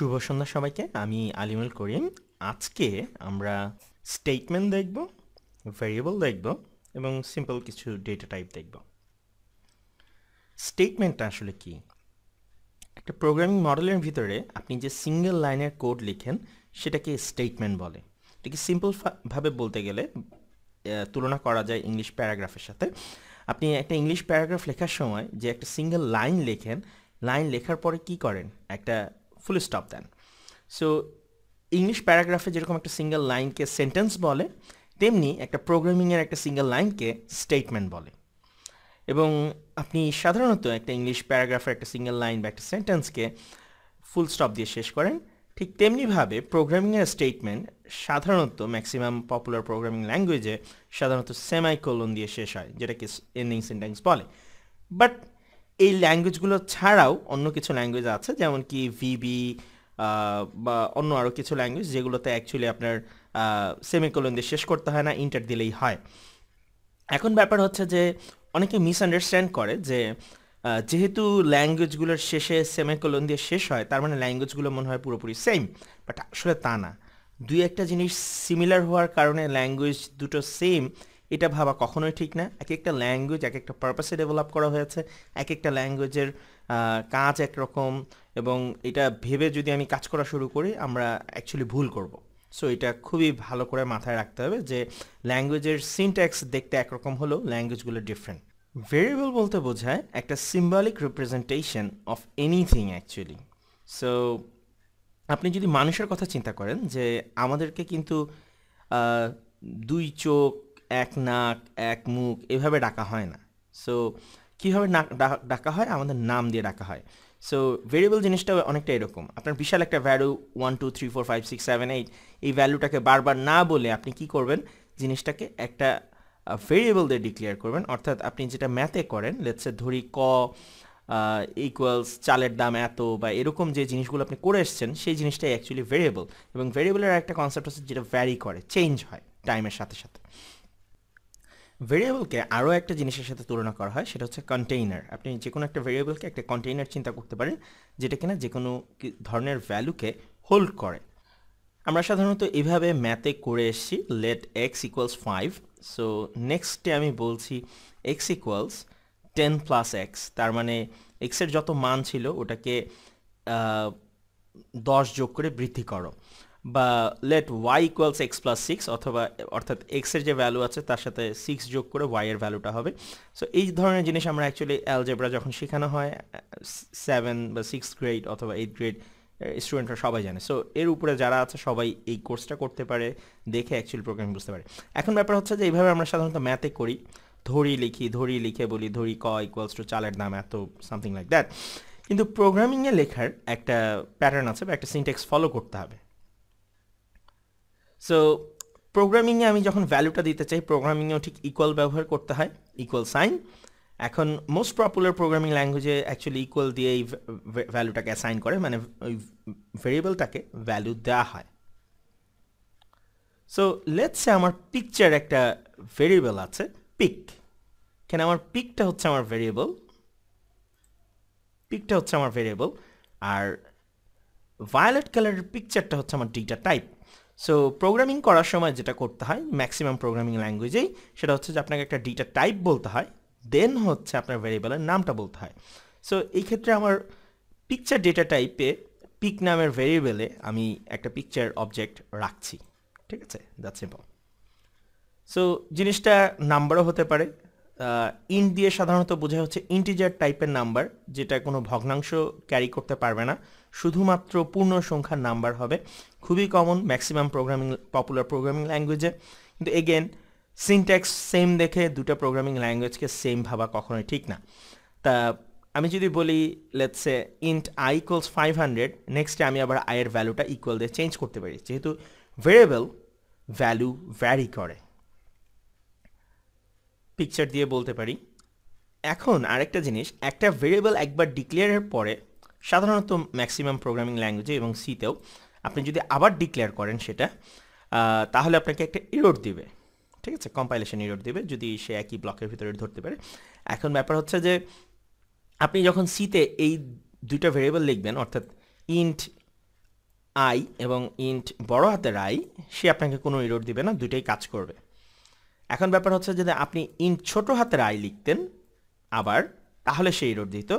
শুভ সন্ধ্যা সবাইকে আমি আলিমুল করিম আজকে আমরা স্টেটমেন্ট দেখব ভেরিয়েবল দেখব এবং সিম্পল কিছু ডেটা টাইপ দেখব স্টেটমেন্টটা আসলে কি একটা প্রোগ্রামিং মডেলের ভিতরে আপনি যে সিঙ্গেল লাইনের কোড লিখেন সেটাকে স্টেটমেন্ট বলে এটাকে সিম্পলভাবে বলতে গেলে তুলনা করা যায় ইংলিশ প্যারাগ্রাফের সাথে আপনি একটা ইংলিশ প্যারাগ্রাফ লেখার সময় যে একটা সিঙ্গেল লাইন লেখেন লাইন লেখার পরে কি করেন একটা ফুল স্টপ দেন সো ইংলিশ প্যারাগ্রাফে যেরকম একটা সিঙ্গেল লাইনকে সেন্টেন্স বলে তেমনি একটা প্রোগ্রামিংয়ের একটা সিঙ্গেল লাইনকে স্টেটমেন্ট বলে এবং আপনি সাধারণত একটা ইংলিশ প্যারাগ্রাফের একটা সিঙ্গেল লাইন বা একটা সেন্টেন্সকে ফুল স্টপ দিয়ে শেষ করেন ঠিক তেমনিভাবে প্রোগ্রামিংয়ের স্টেটমেন্ট সাধারণত ম্যাক্সিমাম পপুলার প্রোগ্রামিং ল্যাঙ্গুয়েজে সাধারণত সেমাইকোলন দিয়ে শেষ হয় যেটাকে এন্ডিং সেন্টেন্স বলে বাট এই ল্যাঙ্গুয়েজগুলো ছাড়াও অন্য কিছু ল্যাঙ্গুয়েজ আছে যেমন কি ভিবি বা অন্য আরও কিছু ল্যাঙ্গুয়েজ যেগুলোতে অ্যাকচুয়ালি আপনার সেমিকোলন দিয়ে শেষ করতে হয় না ইন্টার দিলেই হয় এখন ব্যাপার হচ্ছে যে অনেকে মিস আন্ডারস্ট্যান্ড করে যে যেহেতু ল্যাঙ্গুয়েজগুলোর শেষে সেমিকোলন দিয়ে শেষ হয় তার মানে ল্যাঙ্গুয়েজগুলো মনে হয় পুরোপুরি সেম বাট আসলে তা না দুই একটা জিনিস সিমিলার হওয়ার কারণে ল্যাঙ্গুয়েজ দুটো সেম এটা ভাবা কখনোই ঠিক না এক একটা ল্যাঙ্গুয়েজ এক একটা পারপাসে ডেভেলপ করা হয়েছে এক একটা ল্যাঙ্গুয়েজের কাজ একরকম এবং এটা ভেবে যদি আমি কাজ করা শুরু করি আমরা অ্যাকচুয়ালি ভুল করব সো এটা খুবই ভালো করে মাথায় রাখতে হবে যে ল্যাঙ্গুয়েজের সিনট্যাক্স দেখতে একরকম হলেও ল্যাঙ্গুয়েজগুলো ডিফারেন্ট ভেরিয়েবল বলতে বোঝায় একটা symbolic representation of anything actually so আপনি যদি মানুষের কথা চিন্তা করেন যে আমাদেরকে কিন্তু দুই চোখ এক নাক এক মুখ এভাবে ডাকা হয় না সো কীভাবে নাক ডাকা হয় আমাদের নাম দিয়ে ডাকা হয় সো ভেরিয়েবল জিনিসটা অনেকটা এরকম আপনার বিশাল একটা value one two three four five six seven eight এই ভ্যালুটাকে বারবার না বলে আপনি কি করবেন জিনিসটাকে একটা ভেরিয়েবল দিয়ে ডিক্লেয়ার করবেন অর্থাৎ আপনি যেটা ম্যাথে করেন লেটসে ধরি ক ইকুয়ালস চালের দাম এত বা এরকম যে জিনিসগুলো আপনি করে এসছেন সেই জিনিসটাই অ্যাকচুয়ালি ভেরিয়েবল এবং ভেরিয়েবলের একটা কনসেপ্ট হচ্ছে যেটা ভ্যারি করে চেঞ্জ হয় টাইমের সাথে সাথে ভেরিয়েবলকে আরও একটা জিনিসের সাথে তুলনা করা হয় সেটা হচ্ছে কন্টেইনার আপনি যে কোনো একটা ভেরিয়েবলকে একটা কন্টেইনার চিন্তা করতে পারেন যেটা কিনা যে কোনো ধরনের ভ্যালুকে হোল্ড করে আমরা সাধারণত এভাবে ম্যাথে করে এসেছি let X equals five so নেক্সটে আমি বলছি X equals ten plus X তার মানে এক্সের যত মান ছিল ওটাকে দশ যোগ করে বৃদ্ধি করো বা let Y equals X plus six অথবা অর্থাৎ এক্সের যে ভ্যালু আছে তার সাথে সিক্স যোগ করে ওয়াইয়ের ভ্যালুটা হবে সো এই ধরনের জিনিস আমরা অ্যাকচুয়ালি অ্যালজেব্রা যখন শেখানো হয় সেভেন বা সিক্স গ্রেড অথবা এইট গ্রেড স্টুডেন্টরা সবাই জানে সো এর উপরে যারা আছে সবাই এই কোর্সটা করতে পারে দেখে অ্যাকচুয়ালি প্রোগ্রামিং বুঝতে পারে এখন ব্যাপার হচ্ছে যে এইভাবে আমরা সাধারণত ম্যাথে করি ধরি লিখি ধরি লিখে বলি ধরি ক ইকুয়ালস টু চালের দাম এত সামথিং লাইক দ্যাট কিন্তু প্রোগ্রামিংয়ে লেখার একটা প্যাটার্ন আছে বা একটা সিনটেক্স ফলো করতে হবে সো প্রোগ্রামিংয়ে আমি যখন ভ্যালুটা দিতে চাই প্রোগ্রামিংয়েও ঠিক ইকুয়াল ব্যবহার করতে হয় ইকুয়াল সাইন এখন মোস্ট পপুলার প্রোগ্রামিং ল্যাঙ্গুয়েজে অ্যাকচুয়ালি ইকুয়াল দিয়ে এই ভ্যালুটাকে অ্যাসাইন করে মানে ওই ভেরিয়েবলটাকে ভ্যালু দেওয়া হয় সো লেটসে আমার পিকচার একটা ভেরিয়েবল আছে পিক কেন আমার পিকটা হচ্ছে আমার ভেরিয়েবল পিকটা হচ্ছে আমার ভেরিয়েবল আর ভায়োলেট কালারের পিকচারটা হচ্ছে আমার ডিটা টাইপ সো প্রোগ্রামিং করার সময় যেটা করতে হয় ম্যাক্সিমাম প্রোগ্রামিং ল্যাঙ্গুয়েজেই সেটা হচ্ছে যে আপনাকে একটা ডিটা টাইপ বলতে হয় দেন হচ্ছে আপনার ভেরিয়েবলের নামটা বলতে হয় সো এই ক্ষেত্রে আমার পিকচার ডেটা টাইপে পিক নামের ভেরিয়েবলে আমি একটা পিকচার অবজেক্ট রাখছি ঠিক আছে দ্যাট সিম্পল সো জিনিসটা নাম্বারও হতে পারে ইন্ট দিয়ে সাধারণত বোঝা হচ্ছে ইন্টিজার টাইপের নাম্বার যেটা কোনো ভগ্নাংশ ক্যারি করতে পারবে না শুধুমাত্র পূর্ণ সংখ্যার নাম্বার হবে খুবই common maximum programming popular programming ল্যাঙ্গুয়েজে কিন্তু এগেন সিনট্যাক্স সেম দেখে দুটো প্রোগ্রামিং ল্যাঙ্গুয়েজকে সেম ভাবা কখনোই ঠিক না তা আমি যদি বলি let's say int I equals five hundred নেক্সটে আমি আবার আয়ের ভ্যালুটা ইকুয়াল দিয়ে চেঞ্জ করতে পারি যেহেতু ভেরিয়েবল ভ্যালু ভ্যারি করে পিকচার দিয়ে বলতে পারি এখন আরেকটা জিনিস একটা ভেরিয়েবল একবার ডিক্লেয়ারের পরে সাধারণত ম্যাক্সিমাম প্রোগ্রামিং ল্যাঙ্গুয়েজে এবং সিতেও আপনি যদি আবার ডিক্লেয়ার করেন সেটা তাহলে আপনাকে একটা ইরোড দিবে ঠিক আছে কম্পাইলেশন ইরোড দিবে যদি সে একই ব্লকের ভিতরে ধরতে পারে এখন ব্যাপার হচ্ছে যে আপনি যখন সিতে এই দুইটা ভেরিয়েবল লিখবেন অর্থাৎ ইন্ট আই এবং ইন্ট বড় হাতের আই সে আপনাকে কোনো ইরোড দিবে না দুইটাই কাজ করবে এখন ব্যাপার হচ্ছে যদি আপনি ইন্ট ছোট হাতের আই লিখতেন আবার তাহলে সে ইরোড দিত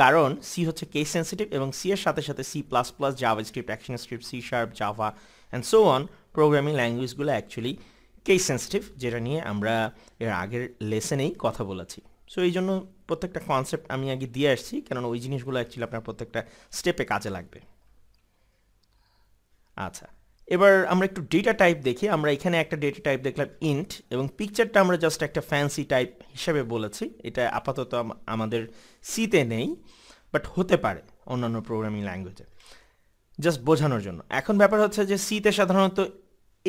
কারণ সি হচ্ছে কেস সেন্সিটিভ এবং সি এর সাথে সাথে C plus plus JavaScript ActionScript C sharp Java and so on programming ল্যাঙ্গুয়েজগুলো অ্যাকচুয়ালি কেস সেন্সিটিভ যেটা নিয়ে আমরা এর আগের লেসেনেই কথা বলেছি সো এই জন্য প্রত্যেকটা কনসেপ্ট আমি আগে দিয়ে আসছি কেননা ওই জিনিসগুলো অ্যাকচুয়ালি আপনার প্রত্যেকটা স্টেপে কাজে লাগবে আচ্ছা এবার আমরা একটু ডেটা টাইপ দেখি আমরা এখানে একটা ডেটা টাইপ দেখলাম ইন্ট এবং পিকচারটা আমরা জাস্ট একটা ফ্যান্সি টাইপ হিসেবে বলেছি এটা আপাতত আমাদের সিতে নেই বাট হতে পারে অন্যান্য প্রোগ্রামিং ল্যাঙ্গুয়েজে জাস্ট বোঝানোর জন্য এখন ব্যাপার হচ্ছে যে সিতে সাধারণত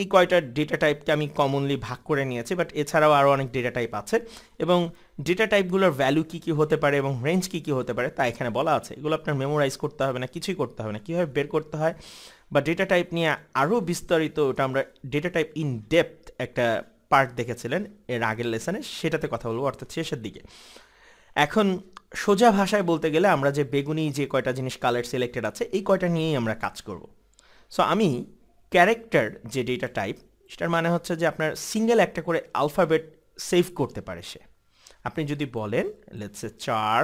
এই কয়টা ডেটা টাইপকে আমি কমনলি ভাগ করে নিয়েছি বাট এছাড়াও আরও অনেক ডেটা টাইপ আছে এবং ডেটা টাইপগুলোর ভ্যালু কী কী হতে পারে এবং রেঞ্জ কী কী হতে পারে তা এখানে বলা আছে এগুলো আপনার মেমোরাইজ করতে হবে না কিছুই করতে হবে না কীভাবে বের করতে হয় বা ডেটা টাইপ নিয়ে আরও বিস্তারিত ওটা আমরা ডেটা টাইপ ইন ডেপথ একটা পার্ট দেখেছিলেন এর আগের লেসনে সেটাতে কথা বলবো অর্থাৎ শেষের দিকে এখন সোজা ভাষায় বলতে গেলে আমরা যে বেগুনি যে কয়টা জিনিস কালার সিলেক্টেড আছে এই কয়টা নিয়েই আমরা কাজ করব সো আমি ক্যারেক্টার যে ডেটা টাইপ সেটার মানে হচ্ছে যে আপনার সিঙ্গেল একটা করে আলফাবেট সেভ করতে পারে সে আপনি যদি বলেন লেটস এ চার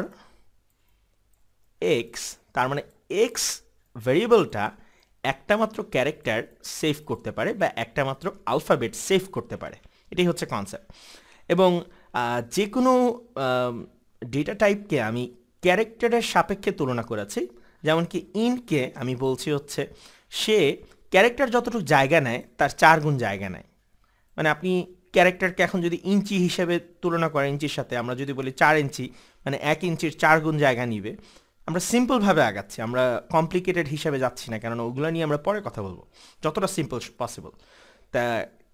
এক্স তার মানে এক্স ভেরিয়েবলটা একটা মাত্র ক্যারেক্টার সেভ করতে পারে বা একটা মাত্র আলফাবেট সেভ করতে পারে এটাই হচ্ছে কনসেপ্ট এবং যে কোনো ডেটা টাইপকে আমি ক্যারেক্টারের সাপেক্ষে তুলনা করেছি যেমন কি ইনকে আমি বলছি হচ্ছে সে ক্যারেক্টার যতটুকু জায়গা নেয় তার চার গুণ জায়গা নেয় মানে আপনি ক্যারেক্টারকে এখন যদি ইঞ্চি হিসেবে তুলনা করেন ইঞ্চির সাথে আমরা যদি বলি চার ইঞ্চি মানে এক ইঞ্চির চার গুণ জায়গা নিবে আমরা সিম্পলভাবে আগাচ্ছি আমরা কমপ্লিকেটেড হিসাবে যাচ্ছি না কেননা ওগুলো নিয়ে আমরা পরে কথা বলবো যতটা সিম্পল পসিবল তা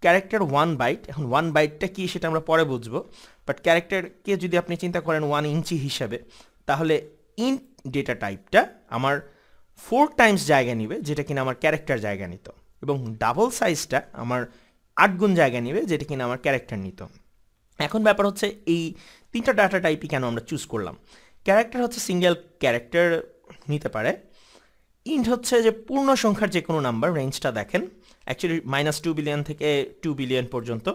ক্যারেক্টার ওয়ান বাইট এখন ওয়ান বাইটটা কী সেটা আমরা পরে বুঝবো বাট ক্যারেক্টারকে যদি আপনি চিন্তা করেন ওয়ান ইঞ্চি হিসাবে তাহলে ইন ডেটা টাইপটা আমার ফোর টাইমস জায়গা নেবে যেটা কিনা আমার ক্যারেক্টার জায়গা নিত এবং ডাবল সাইজটা আমার আট গুণ জায়গা নেবে যেটা কিনা আমার ক্যারেক্টার নিত এখন ব্যাপার হচ্ছে এই তিনটা ডাটা টাইপই কেন আমরা চুজ করলাম ক্যারেক্টার হচ্ছে সিঙ্গেল ক্যারেক্টার নিতে পারে ইন্ট হচ্ছে যে পূর্ণ সংখ্যার যে কোনো নাম্বার রেঞ্জটা দেখেন অ্যাকচুয়ালি মাইনাস টু বিলিয়ন থেকে টু বিলিয়ন পর্যন্ত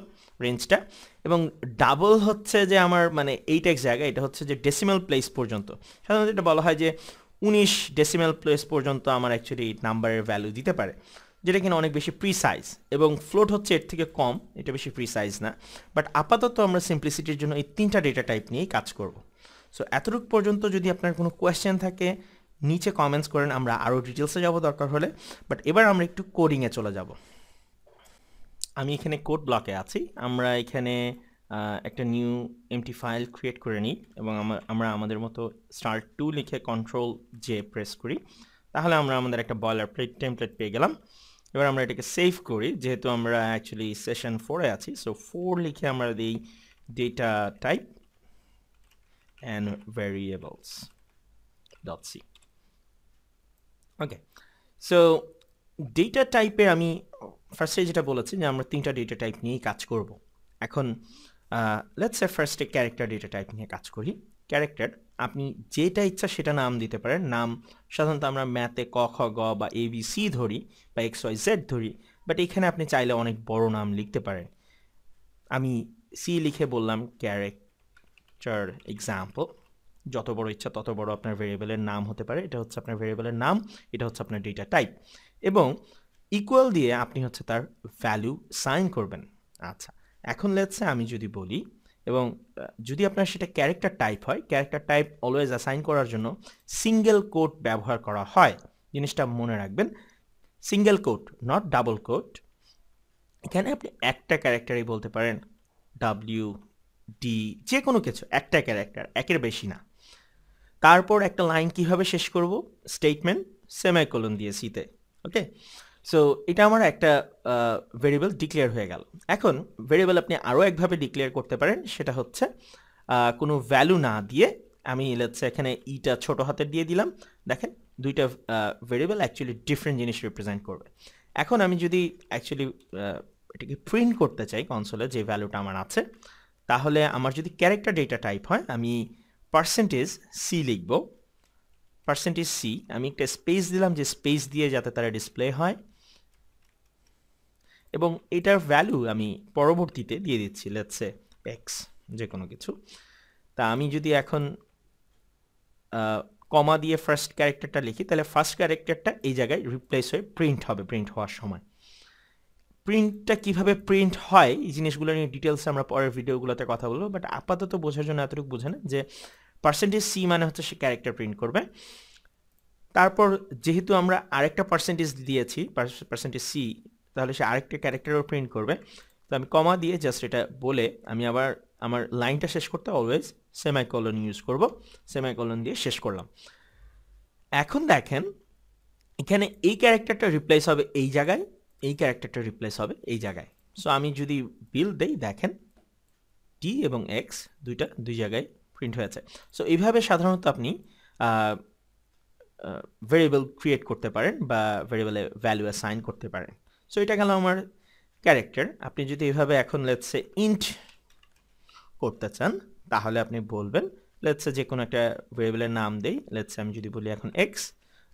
রেঞ্জটা এবং ডাবল হচ্ছে যে আমার মানে এইট এক জায়গা এটা হচ্ছে যে ডেসিমেল প্লেস পর্যন্ত সাধারণত এটা বলা হয় যে উনিশ ডেসিমেল প্লেস পর্যন্ত আমার অ্যাকচুয়ালি নাম্বারের ভ্যালু দিতে পারে যেটা কিনা অনেক বেশি প্রিসাইজ এবং ফ্লোট হচ্ছে এর থেকে কম এটা বেশি প্রিসাইজ না বাট আপাতত আমরা সিম্পলিসিটির জন্য এই তিনটা ডেটা টাইপ নিয়েই কাজ করবো সো এতটুকু পর্যন্ত যদি আপনার কোনো কোয়েশ্চেন থাকে নিচে কমেন্টস করেন আমরা আরও ডিটেলসে যাব দরকার হলে বাট এবার আমরা একটু কোডিংয়ে চলে যাব আমি এখানে কোড ব্লকে আছি আমরা এখানে একটা নিউ এমটি ফাইল ক্রিয়েট করে নিই এবং আমরা আমাদের মতো স্টার টু লিখে কন্ট্রোল জে প্রেস করি তাহলে আমরা আমাদের একটা বয়লার প্লেট টেমপ্লেট পেয়ে গেলাম এবার আমরা এটাকে সেভ করি যেহেতু আমরা অ্যাকচুয়ালি সেশন ফোরে আছি সো ফোর লিখে আমরা দিই data type and variables dot c okay so data টাইপে আমি ফার্স্টে যেটা বলেছি যে আমরা তিনটা ডেটা টাইপ নিয়েই কাজ করব এখন লেটস এ ফার্স্টে ক্যারেক্টার ডেটা টাইপ নিয়ে কাজ করি ক্যারেক্টার আপনি যেটা ইচ্ছা সেটা নাম দিতে পারেন নাম সাধারণত আমরা ম্যাথে ক খ গ বা এ বি সি ধরি বা এক্স ওয়াই জেড ধরি বাট এখানে আপনি চাইলে অনেক বড় নাম লিখতে পারেন আমি সি লিখে বললাম ক্যারেক্টার স্ট্রাকচার এক্সাম্পল যত বড় ইচ্ছা তত বড় আপনার ভেরিয়েবলের নাম হতে পারে এটা হচ্ছে আপনার ভেরিয়েবলের নাম এটা হচ্ছে আপনার ডেটা টাইপ এবং ইকুয়াল দিয়ে আপনি হচ্ছে তার ভ্যালু সাইন করবেন আচ্ছা এখন লেটসে আমি যদি বলি এবং যদি আপনার সেটা ক্যারেক্টার টাইপ হয় ক্যারেক্টার টাইপ অলওয়েজ অ্যাসাইন করার জন্য সিঙ্গেল কোড ব্যবহার করা হয় জিনিসটা মনে রাখবেন single quote not double quote এখানে আপনি একটা ক্যারেক্টারই বলতে পারেন ডাব্লিউ ডি যে কোনো কিছু একটা ক্যারেক্টার একের বেশি না তারপর একটা লাইন কিভাবে শেষ করব স্টেটমেন্ট সেমাইকোলন দিয়ে সিতে ওকে সো এটা আমার একটা ভেরিয়েবল ডিক্লেয়ার হয়ে গেল এখন ভেরিয়েবল আপনি আরও একভাবে ডিক্লেয়ার করতে পারেন সেটা হচ্ছে কোনো ভ্যালু না দিয়ে আমি লেটসে এখানে ইটা e ছোট হাতে দিয়ে দিলাম দেখেন দুইটা ভেরিয়েবল অ্যাকচুয়ালি ডিফারেন্ট জিনিস রিপ্রেজেন্ট করবে এখন আমি যদি অ্যাকচুয়ালি এটাকে প্রিন্ট করতে চাই কনসোলে যে ভ্যালুটা আমার আছে তাহলে আমার যদি ক্যারেক্টার ডেটা টাইপ হয় আমি পার্সেন্টেজ সি লিখব পার্সেন্টেজ সি আমি একটা স্পেস দিলাম যে স্পেস দিয়ে যাতে তারা ডিসপ্লে হয় এবং এটার ভ্যালু আমি পরবর্তীতে দিয়ে দিচ্ছি লেটসে এক্স যে কোনো কিছু তা আমি যদি এখন কমা দিয়ে ফার্স্ট ক্যারেক্টারটা লিখি তাহলে ফার্স্ট ক্যারেক্টারটা এই জায়গায় রিপ্লেস হয়ে প্রিন্ট হবে প্রিন্ট হওয়ার সময় প্রিন্টটা কিভাবে প্রিন্ট হয় এই জিনিসগুলো নিয়ে ডিটেলসে আমরা পরের ভিডিওগুলোতে কথা বলবো বাট আপাতত বোঝার জন্য এতটুকু বোঝে না যে পার্সেন্টেজ সি মানে হচ্ছে সে ক্যারেক্টার প্রিন্ট করবে তারপর যেহেতু আমরা আরেকটা পার্সেন্টেজ দিয়েছি পার্সেন্টেজ সি তাহলে সে আরেকটা ক্যারেক্টারও প্রিন্ট করবে তো আমি কমা দিয়ে জাস্ট এটা বলে আমি আবার আমার লাইনটা শেষ করতে অলওয়েজ সেমাইকলন ইউজ করব সেমাইকলন দিয়ে শেষ করলাম এখন দেখেন এখানে এই ক্যারেক্টারটা রিপ্লেস হবে এই জায়গায় এই ক্যারেক্টারটা রিপ্লেস হবে এই জায়গায় সো আমি যদি বিল দেই দেখেন টি এবং এক্স দুইটা দুই জায়গায় প্রিন্ট হয়েছে সো এইভাবে সাধারণত আপনি ভেরিয়েবল ক্রিয়েট করতে পারেন বা ভেরিয়েবলে ভ্যালু অ্যাসাইন করতে পারেন সো এটা গেল আমার ক্যারেক্টার আপনি যদি এইভাবে এখন লেটসে ইন্ট করতে চান তাহলে আপনি বলবেন লেটসে যে কোনো একটা ভেরিয়েবলের নাম দেই লেটসে আমি যদি বলি এখন এক্স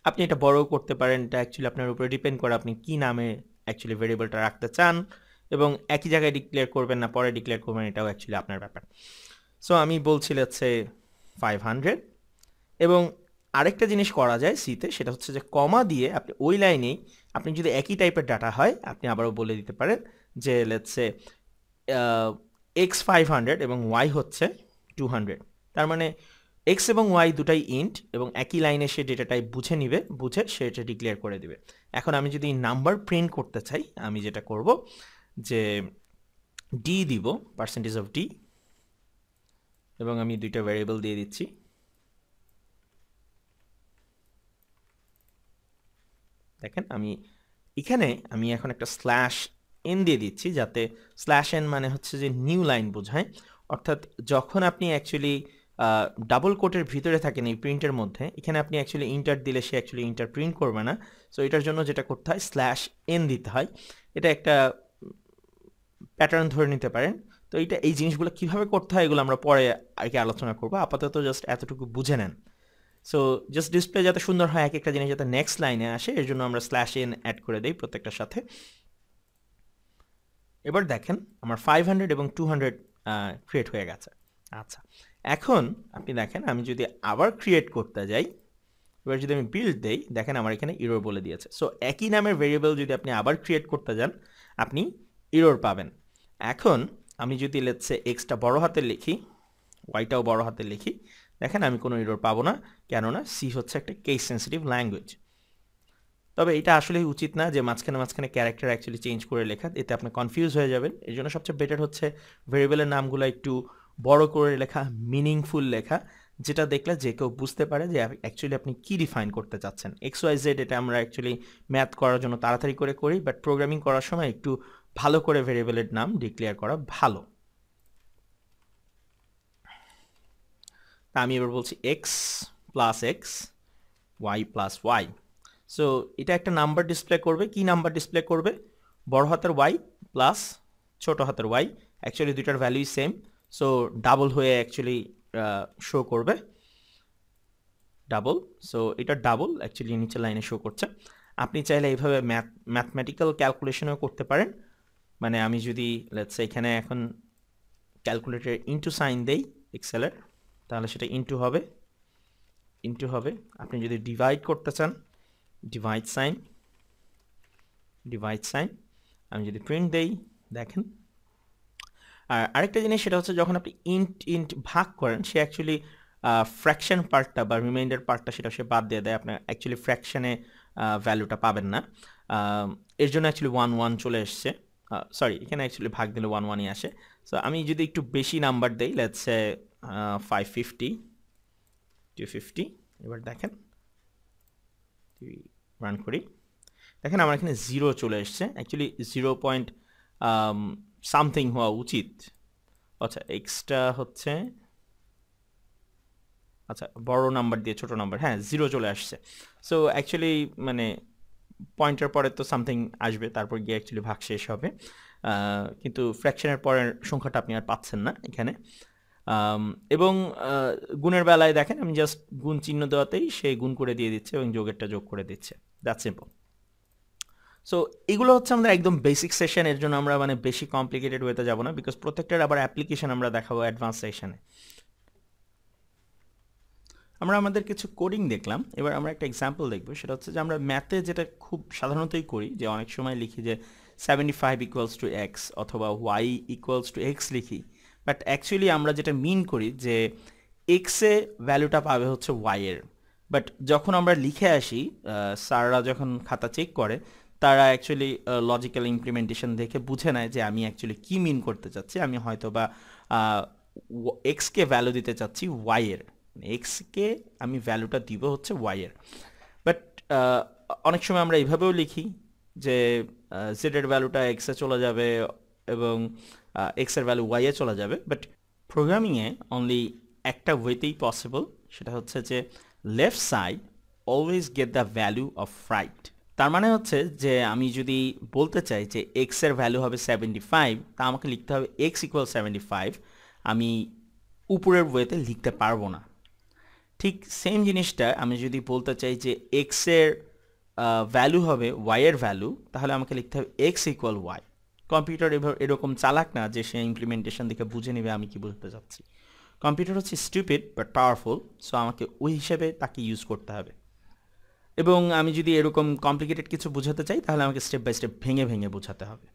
আপনি এটা বড়ো করতে পারেন এটা অ্যাকচুয়ালি আপনার উপরে ডিপেন্ড করে আপনি কী নামে অ্যাকচুয়ালি ভেরিয়েবলটা রাখতে চান এবং একই জায়গায় ডিক্লেয়ার করবেন না পরে ডিক্লেয়ার করবেন এটাও অ্যাকচুয়ালি আপনার ব্যাপার সো আমি বলছি হচ্ছে ফাইভ হান্ড্রেড এবং আরেকটা জিনিস করা যায় সিতে সেটা হচ্ছে যে কমা দিয়ে আপনি ওই লাইনেই আপনি যদি একই টাইপের ডাটা হয় আপনি আবারও বলে দিতে পারেন যে লেটসে এক্স ফাইভ হান্ড্রেড এবং ওয়াই হচ্ছে টু হান্ড্রেড তার মানে এক্স এবং ওয়াই দুটাই ইন্ট এবং একই লাইনে সে ডেটাটাই বুঝে নিবে বুঝে সে এটা ডিক্লেয়ার করে দিবে এখন আমি যদি নাম্বার প্রিন্ট করতে চাই আমি যেটা করব যে ডি দিব পার্সেন্টেজ অফ ডি এবং আমি দুইটা ভ্যারিয়েবল দিয়ে দিচ্ছি দেখেন আমি এখানে আমি এখন একটা স্ল্যাশ এন দিয়ে দিচ্ছি যাতে স্ল্যাশ এন মানে হচ্ছে যে নিউ লাইন বোঝায় অর্থাৎ যখন আপনি অ্যাকচুয়ালি ডাবল কোটের ভিতরে থাকেন এই প্রিন্টের মধ্যে এখানে আপনি অ্যাকচুয়ালি ইন্টার দিলে সে অ্যাকচুয়ালি ইন্টার প্রিন্ট করবে না সো এটার জন্য যেটা করতে হয় স্ল্যাশ এন দিতে হয় এটা একটা প্যাটার্ন ধরে নিতে পারেন তো এইটা এই জিনিসগুলো কিভাবে করতে হয় এগুলো আমরা পরে আর কি আলোচনা করবো আপাতত জাস্ট এতটুকু বুঝে নেন সো জাস্ট ডিসপ্লে যাতে সুন্দর হয় এক একটা জিনিস যাতে নেক্সট লাইনে আসে এর জন্য আমরা স্ল্যাশ এন অ্যাড করে দিই প্রত্যেকটার সাথে এবার দেখেন আমার ফাইভ হান্ড্রেড এবং টু হান্ড্রেড ক্রিয়েট হয়ে গেছে আচ্ছা এখন আপনি দেখেন আমি যদি আবার ক্রিয়েট করতে যাই এবার যদি আমি বিল্ড দেই দেখেন আমার এখানে ইরোর বলে দিয়েছে সো একই নামের ভেরিয়েবল যদি আপনি আবার ক্রিয়েট করতে যান আপনি ইরোর পাবেন এখন আমি যদি লেটসে এক্সটা বড় হাতে লিখি ওয়াইটাও বড় হাতে লিখি দেখেন আমি কোনো ইরোর পাবো না কেননা সি হচ্ছে একটা কেস সেন্সিটিভ ল্যাঙ্গুয়েজ তবে এটা আসলেই উচিত না যে মাঝখানে মাঝখানে ক্যারেক্টার অ্যাকচুয়ালি চেঞ্জ করে লেখা এতে আপনি কনফিউজ হয়ে যাবেন এর জন্য সবচেয়ে বেটার হচ্ছে ভেরিয়েবলের নামগুলো একটু বড় করে লেখা মিনিংফুল লেখা যেটা দেখলে যে কেউ বুঝতে পারে যে অ্যাকচুয়ালি আপনি কি ডিফাইন করতে চাচ্ছেন এক্স ওয়াই জেড এটা আমরা অ্যাকচুয়ালি ম্যাথ করার জন্য তাড়াতাড়ি করে করি বাট প্রোগ্রামিং করার সময় একটু ভালো করে ভেরিয়েবলের নাম ডিক্লেয়ার করা ভালো তা আমি এবার বলছি X plus X Y plus Y so এটা একটা নাম্বার ডিসপ্লে করবে কি নাম্বার ডিসপ্লে করবে বড় হাতের ওয়াই প্লাস ছোট হাতের ওয়াই অ্যাকচুয়ালি দুইটার ভ্যালুই সেম সো ডাবল হয়ে অ্যাকচুয়ালি শো করবে ডাবল সো এটা ডাবল অ্যাকচুয়ালি নিচে লাইনে শো করছে আপনি চাইলে এইভাবে ম্যাথ ম্যাথমেটিক্যাল ক্যালকুলেশনও করতে পারেন মানে আমি যদি লেটস এখানে এখন ক্যালকুলেটার ইনটু সাইন দেই এক্সেলের তাহলে সেটা ইনটু হবে ইনটু হবে আপনি যদি ডিভাইড করতে চান ডিভাইড সাইন ডিভাইড সাইন আমি যদি প্রিন্ট দেই দেখেন আর আরেকটা জিনিস সেটা হচ্ছে যখন আপনি ইন্ট ইন্ট ভাগ করেন সে অ্যাকচুয়ালি ফ্র্যাকশন পার্টটা বা রিমাইন্ডার পার্টটা সেটা সে বাদ দিয়ে দেয় আপনার অ্যাকচুয়ালি ফ্র্যাকশানে ভ্যালুটা পাবেন না এর জন্য অ্যাকচুয়ালি ওয়ান ওয়ান চলে এসছে সরি এখানে অ্যাকচুয়ালি ভাগ দিলে ওয়ান ওয়ানই আসে সো আমি যদি একটু বেশি নাম্বার দিই let's five fifty two fifty এবার দেখেন রান করি দেখেন আমার এখানে জিরো চলে এসছে অ্যাকচুয়ালি জিরো পয়েন্ট সামথিং হওয়া উচিত আচ্ছা এক্সট্রা হচ্ছে আচ্ছা বড় নাম্বার দিয়ে ছোট নাম্বার হ্যাঁ জিরো চলে আসছে সো অ্যাকচুয়ালি মানে পয়েন্টের পরে তো সামথিং আসবে তারপর গিয়ে অ্যাকচুয়ালি ভাগ শেষ হবে কিন্তু ফ্র্যাকশনের পরের সংখ্যাটা আপনি আর পাচ্ছেন না এখানে এবং গুণের বেলায় দেখেন আমি জাস্ট গুণ চিহ্ন দেওয়াতেই সে গুণ করে দিয়ে দিচ্ছে এবং যোগেরটা যোগ করে দিচ্ছে দ্যাটস সিম্পল সো এগুলো হচ্ছে আমাদের একদম বেসিক সেশন এর জন্য আমরা মানে বেশি কমপ্লিকেটেড ওয়েতে যাব না বিকজ প্রত্যেকটার আবার অ্যাপ্লিকেশন আমরা দেখাবো অ্যাডভান্স সেশনে আমরা আমাদের কিছু কোডিং দেখলাম এবার আমরা একটা এক্সাম্পল দেখবো সেটা হচ্ছে যে আমরা ম্যাথে যেটা খুব সাধারণতই করি যে অনেক সময় লিখি যে seventy five equals to X অথবা ওয়াই ইকুয়ালস টু এক্স লিখি বাট অ্যাকচুয়ালি আমরা যেটা মিন করি যে এক্সে ভ্যালুটা পাবে হচ্ছে ওয়াইয়ের বাট যখন আমরা লিখে আসি স্যাররা যখন খাতা চেক করে তারা অ্যাকচুয়ালি লজিক্যাল ইমপ্লিমেন্টেশন দেখে বুঝে নেয় যে আমি অ্যাকচুয়ালি কী মিন করতে চাচ্ছি আমি হয়তো বা এক্সকে ভ্যালু দিতে চাচ্ছি ওয়াইয়ের এক্সকে মানে আমি ভ্যালুটা দিব হচ্ছে ওয়াইয়ের বাট অনেক সময় আমরা এইভাবেও লিখি যে জেডের ভ্যালুটা এক্সে চলে যাবে এবং এক্সের ভ্যালু ওয়াইয়ে চলে যাবে বাট প্রোগ্রামিংয়ে অনলি একটা ওয়েতেই পসিবল সেটা হচ্ছে যে left side always get the value of right তার মানে হচ্ছে যে আমি যদি বলতে চাই যে এক্সের ভ্যালু হবে সেভেন্টি ফাইভ তা আমাকে লিখতে হবে এক্স ইকুয়াল সেভেন্টি ফাইভ আমি উপরের ওয়েতে লিখতে পারবো না ঠিক সেম জিনিসটা আমি যদি বলতে চাই যে এক্সের ভ্যালু হবে ওয়াইয়ের ভ্যালু তাহলে আমাকে লিখতে হবে এক্স ইকুয়াল ওয়াই কম্পিউটার এভাবে এরকম চালাক না যে সে ইমপ্লিমেন্টেশন দেখে বুঝে নেবে আমি কি বলতে চাচ্ছি কম্পিউটার হচ্ছে স্টুপিড বাট পাওয়ারফুল সো আমাকে ওই হিসেবে তাকে ইউজ করতে হবে এবং আমি যদি এরকম কমপ্লিকেটেড কিছু বোঝাতে চাই তাহলে আমাকে স্টেপ বাই স্টেপ ভেঙে ভেঙে বোঝাতে হবে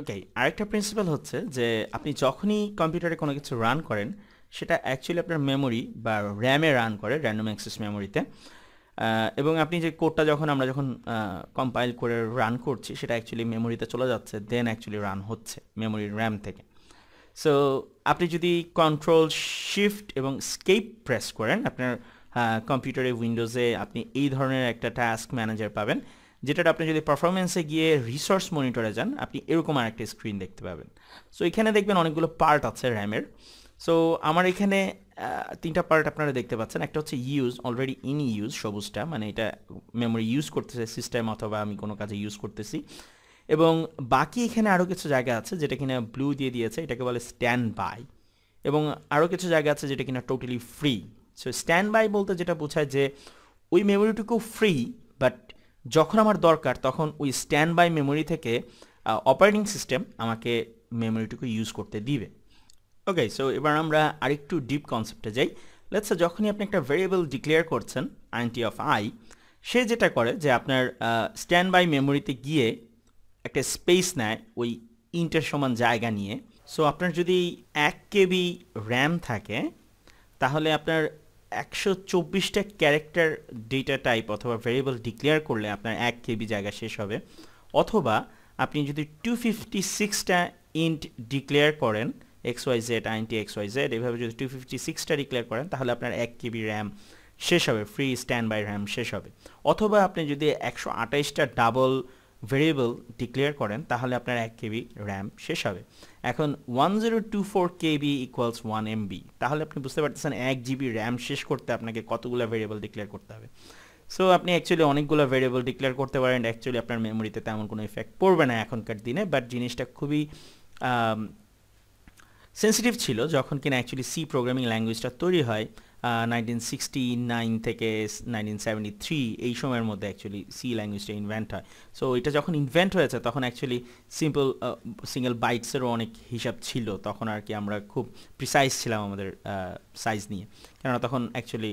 ওকে আরেকটা প্রিন্সিপাল হচ্ছে যে আপনি যখনই কম্পিউটারে কোনো কিছু রান করেন সেটা অ্যাকচুয়ালি আপনার মেমোরি বা র্যামে রান করে র্যান্ডম অ্যাক্সেস মেমোরিতে এবং আপনি যে কোডটা যখন আমরা যখন কম্পাইল করে রান করছি সেটা অ্যাকচুয়ালি মেমোরিতে চলে যাচ্ছে দেন অ্যাকচুয়ালি রান হচ্ছে মেমোরির র্যাম থেকে সো আপনি যদি কন্ট্রোল শিফট এবং স্কেপ প্রেস করেন আপনার হ্যাঁ, কম্পিউটারে উইন্ডোজে আপনি এই ধরনের একটা টাস্ক ম্যানেজার পাবেন যেটার আপনি যদি পারফরমেন্সে গিয়ে রিসোর্স মনিটরে যান আপনি এরকম আর একটা স্ক্রিন দেখতে পাবেন সো এখানে দেখবেন অনেকগুলো পার্ট আছে র্যামের সো আমার এখানে তিনটা পার্ট আপনারা দেখতে পাচ্ছেন একটা হচ্ছে ইউজ অলরেডি ইন ইউজ সবুজটা মানে এটা মেমোরি ইউজ করতেছে সিস্টেম অথবা আমি কোনো কাজে ইউজ করতেছি এবং বাকি এখানে আরও কিছু জায়গা আছে যেটা কিনা ব্লু দিয়ে দিয়েছে এটাকে বলে স্ট্যান্ড বাই এবং আরও কিছু জায়গা আছে যেটা কিনা totally free so stand by বলতে যেটা বোঝায় যে ওই মেমোরিটুকু ফ্রি বাট যখন আমার দরকার তখন ওই স্ট্যান্ড বাই মেমোরি থেকে অপারেটিং সিস্টেম আমাকে মেমোরিটুকু ইউজ করতে দিবে ওকে সো এবার আমরা আরেকটু ডিপ কনসেপ্টে যাই লেটস যখনই আপনি একটা ভেরিয়েবল ডিক্লেয়ার করছেন আইনটি অফ আই সে যেটা করে যে আপনার স্ট্যান্ড বাই মেমোরিতে গিয়ে একটা স্পেস নেয় ওই ইন্টার সমান জায়গা নিয়ে সো আপনার যদি এক কেবি র্যাম থাকে তাহলে আপনার একশো চব্বিশটা ক্যারেক্টার ডেটা টাইপ অথবা ভেরিয়েবল ডিক্লেয়ার করলে আপনার এক কেবি জায়গা শেষ হবে অথবা আপনি যদি টু ফিফটি সিক্সটা ইন্ট ডিক্লেয়ার করেন এক্স ওয়াই জেড আইনটি এক্স ওয়াই জেড এভাবে যদি টু ফিফটি সিক্সটা ডিক্লেয়ার করেন তাহলে আপনার এক কেবি র্যাম শেষ হবে ফ্রি স্ট্যান্ড বাই র্যাম শেষ হবে অথবা আপনি যদি একশো আঠাইশটা ডাবল ভেরিয়েবল ডিক্লেয়ার করেন তাহলে আপনার এক কেবি র্যাম শেষ হবে এখন one zero two four KB equals one MB তাহলে আপনি বুঝতে পারতেছেন এক জিবি র্যাম শেষ করতে আপনাকে কতগুলো ভেরিয়েবল ডিক্লেয়ার করতে হবে সো আপনি অ্যাকচুয়ালি অনেকগুলো ভেরিয়েবল ডিক্লেয়ার করতে পারেন অ্যাকচুয়ালি আপনার মেমোরিতে তেমন কোনো ইফেক্ট পড়বে না এখনকার দিনে বাট জিনিসটা খুবই সেন্সিটিভ ছিল যখন কিনা অ্যাকচুয়ালি সি প্রোগ্রামিং ল্যাঙ্গুয়েজটা তৈরি হয় নাইনটিন সিক্সটি নাইন থেকে নাইনটিন সেভেন্টি থ্রি এই সময়ের মধ্যে অ্যাকচুয়ালি সি ল্যাঙ্গুয়েজটা ইনভেন্ট হয় সো এটা যখন ইনভেন্ট হয়েছে তখন অ্যাকচুয়ালি সিম্পল সিঙ্গেল বাইটসেরও অনেক হিসাব ছিল তখন আর কি আমরা খুব প্রিসাইজ ছিলাম আমাদের সাইজ নিয়ে কেননা তখন অ্যাকচুয়ালি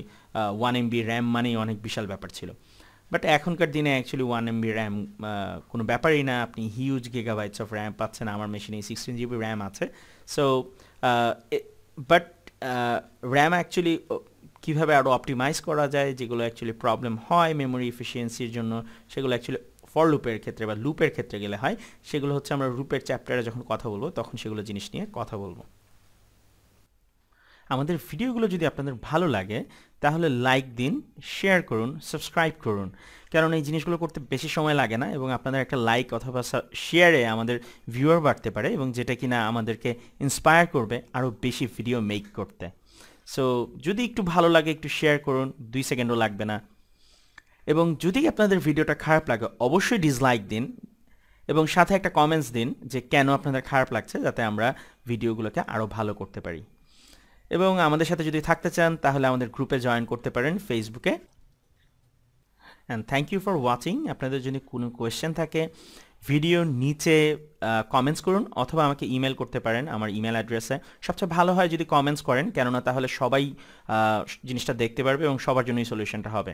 ওয়ান এমবি র্যাম মানেই অনেক বিশাল ব্যাপার ছিল বাট এখনকার দিনে অ্যাকচুয়ালি ওয়ান এমবি র্যাম কোনো ব্যাপারই না আপনি হিউজ গেগা বাইটস অফ র্যাম পাচ্ছেন আমার মেশিনে সিক্সটিন জিবি র্যাম আছে সো বাট র্যাম অ্যাকচুয়ালি কীভাবে আরও অপটিমাইজ করা যায় যেগুলো অ্যাকচুয়ালি প্রবলেম হয় মেমোরি এফিসিয়েন্সির জন্য সেগুলো অ্যাকচুয়ালি ফর লুপের ক্ষেত্রে বা লুপের ক্ষেত্রে গেলে হয় সেগুলো হচ্ছে আমরা রুপের চ্যাপ্টারে যখন কথা বলবো তখন সেগুলো জিনিস নিয়ে কথা বলবো আমাদের ভিডিওগুলো যদি আপনাদের ভালো লাগে তাহলে লাইক দিন শেয়ার করুন সাবস্ক্রাইব করুন কারণ এই জিনিসগুলো করতে বেশি সময় লাগে না এবং আপনাদের একটা লাইক অথবা শেয়ারে আমাদের ভিউয়ার বাড়তে পারে এবং যেটা কিনা আমাদেরকে ইন্সপায়ার করবে আরও বেশি ভিডিও মেক করতে সো যদি একটু ভালো লাগে একটু শেয়ার করুন দুই সেকেন্ডও লাগবে না এবং যদি আপনাদের ভিডিওটা খারাপ লাগে অবশ্যই ডিসলাইক দিন এবং সাথে একটা কমেন্টস দিন যে কেন আপনাদের খারাপ লাগছে যাতে আমরা ভিডিওগুলোকে আরও ভালো করতে পারি এবং আমাদের সাথে যদি থাকতে চান তাহলে আমাদের গ্রুপে জয়েন করতে পারেন ফেসবুকে and thank you for watching আপনাদের যদি কোনো কোয়েশ্চেন থাকে ভিডিওর নিচে কমেন্টস করুন অথবা আমাকে ইমেল করতে পারেন আমার ইমেল অ্যাড্রেসে সবচেয়ে ভালো হয় যদি কমেন্টস করেন কেননা তাহলে সবাই জিনিসটা দেখতে পারবে এবং সবার জন্যই সলিউশনটা হবে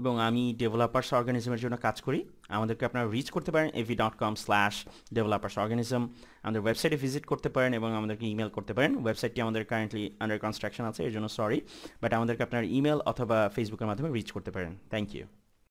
এবং আমি ডেভেলপার্স অর্গানিজমের জন্য কাজ করি আমাদেরকে আপনারা রিচ করতে পারেন AV dot com slash developers organism আমাদের ওয়েবসাইটে ভিজিট করতে পারেন এবং আমাদেরকে ইমেল করতে পারেন ওয়েবসাইটটি আমাদের কারেন্টলি আন্ডার কনস্ট্রাকশন আছে এর জন্য সরি বাট আমাদেরকে আপনার ইমেল অথবা ফেসবুকের মাধ্যমে রিচ করতে পারেন থ্যাংক ইউ